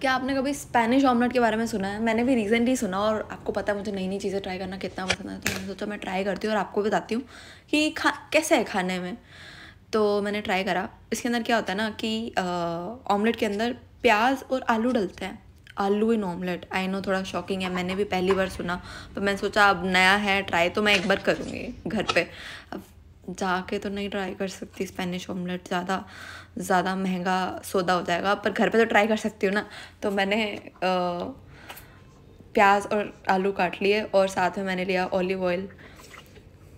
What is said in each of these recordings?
क्या आपने कभी स्पेनिश ऑमलेट के बारे में सुना है मैंने भी रिसेंटली सुना और आपको पता है मुझे नई नई चीज़ें ट्राई करना कितना पसंद है तो मैंने सोचा मैं ट्राई करती हूँ और आपको बताती हूँ कि खा कैसे है खाने में तो मैंने ट्राई करा इसके अंदर क्या होता है ना कि ऑमलेट के अंदर प्याज और आलू डलते हैं aloo in omelette I know थोड़ा शॉकिंग है मैंने भी पहली बार सुना पर तो मैंने सोचा अब नया है ट्राई तो मैं एक बार करूँगी घर पर अब जाके तो नहीं ट्राई कर सकती स्पेनिश ऑमलेट ज़्यादा ज़्यादा महंगा सौदा हो जाएगा पर घर पे तो ट्राई कर सकती हूँ ना तो मैंने आ, प्याज और आलू काट लिए और साथ में मैंने लिया ऑलिव ऑयल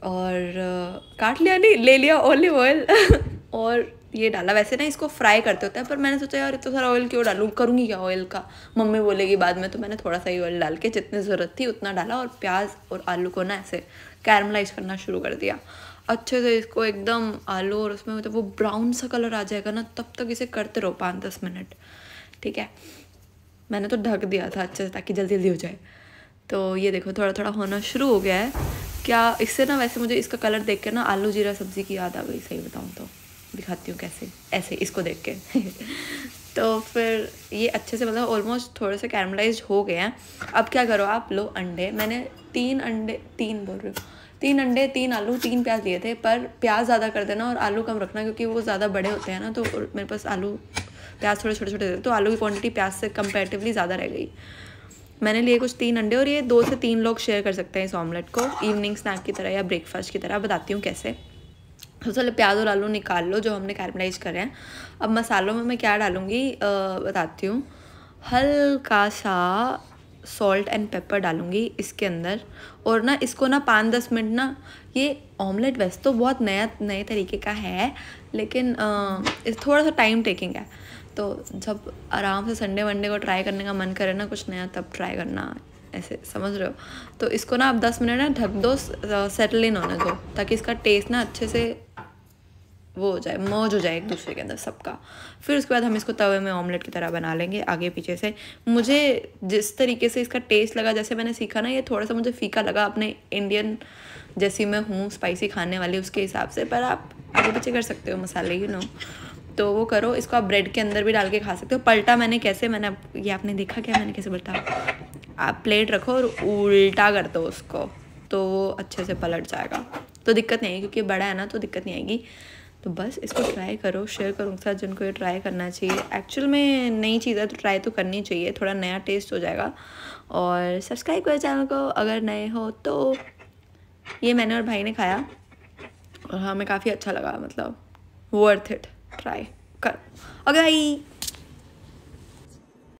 और आ, काट लिया नहीं ले लिया ऑलिव ऑयल और ये डाला वैसे ना इसको फ्राई करते होते हैं पर मैंने सोचा यार इतना सारा ऑयल क्यों डालूँ करूँगी क्या ऑयल का मम्मी बोलेगी बाद में तो मैंने थोड़ा सा ही ऑयल डाल के जितनी ज़रूरत थी उतना डाला और प्याज और आलू को ना ऐसे कैरमलाइज करना शुरू कर दिया अच्छे से इसको एकदम आलू और उसमें मतलब वो ब्राउन सा कलर आ जाएगा ना तब तक इसे करते रहो पाँच दस मिनट ठीक है मैंने तो ढक दिया था अच्छे से ताकि जल्दी जल्दी हो जाए तो ये देखो थोड़ा थोड़ा होना शुरू हो गया है क्या इससे ना वैसे मुझे इसका कलर देख के ना आलू जीरा सब्ज़ी की याद आ गई सही बताऊँ तो दिखाती हूँ कैसे ऐसे इसको देख के तो फिर ये अच्छे से मतलब ऑलमोस्ट थोड़े से कैरमलाइज हो गए हैं अब क्या करो आप लो अंडे मैंने तीन अंडे तीन बोल रही हूँ तीन अंडे तीन आलू तीन प्याज लिए थे पर प्याज ज़्यादा कर देना और आलू कम रखना क्योंकि वो ज़्यादा बड़े होते हैं ना तो मेरे पास आलू प्याज थोड़े छोटे छोटे थे तो आलू की क्वान्टिटी प्याज से कंपेरेटिवली ज़्यादा रह गई मैंने लिए कुछ तीन अंडे और ये दो से तीन लोग शेयर कर सकते हैं इस ऑमलेट को इवनिंग स्नैक की तरह या ब्रेकफास्ट की तरह बताती हूँ कैसे तो चलो प्याज और आलू निकाल लो जो हमने कैरमलाइज करे हैं अब मसालों में मैं क्या डालूँगी बताती हूँ हल्का सा सॉल्ट एंड पेपर डालूंगी इसके अंदर और ना इसको ना पाँच दस मिनट ना ये ऑमलेट वैसे तो बहुत नया नए तरीके का है लेकिन इस थोड़ा सा टाइम टेकिंग है तो जब आराम से संडे वनडे को ट्राई करने का मन करे ना कुछ नया तब ट्राई करना ऐसे समझ रहे हो तो इसको ना आप दस मिनट ना ढक दो सेटल इन होने दो ताकि इसका टेस्ट ना अच्छे से वो हो जाए मौज हो जाए एक दूसरे के अंदर सबका फिर उसके बाद हम इसको तवे में ऑमलेट की तरह बना लेंगे आगे पीछे से मुझे जिस तरीके से इसका टेस्ट लगा जैसे मैंने सीखा ना ये थोड़ा सा मुझे फीका लगा अपने इंडियन जैसी मैं हूँ स्पाइसी खाने वाली उसके हिसाब से पर आप आगे पीछे कर सकते हो मसाले यू नो तो वो करो इसको आप ब्रेड के अंदर भी डाल के खा सकते हो पलटा मैंने कैसे मैंने ये आपने देखा क्या मैंने कैसे पलटा आप प्लेट रखो और उल्टा कर दो उसको तो वो अच्छे से पलट जाएगा तो दिक्कत नहीं है क्योंकि बड़ा है ना तो दिक्कत नहीं आएगी तो बस इसको ट्राई करो शेयर करो उनके साथ जिनको ये ट्राई करना चाहिए एक्चुअल में नई चीज़ है तो ट्राई तो करनी चाहिए थोड़ा नया टेस्ट हो जाएगा और सब्सक्राइब करो चैनल को अगर नए हो तो ये मैंने और भाई ने खाया और हाँ, हमें काफ़ी अच्छा लगा मतलब वर्थ इट ट्राई करो ओके भाई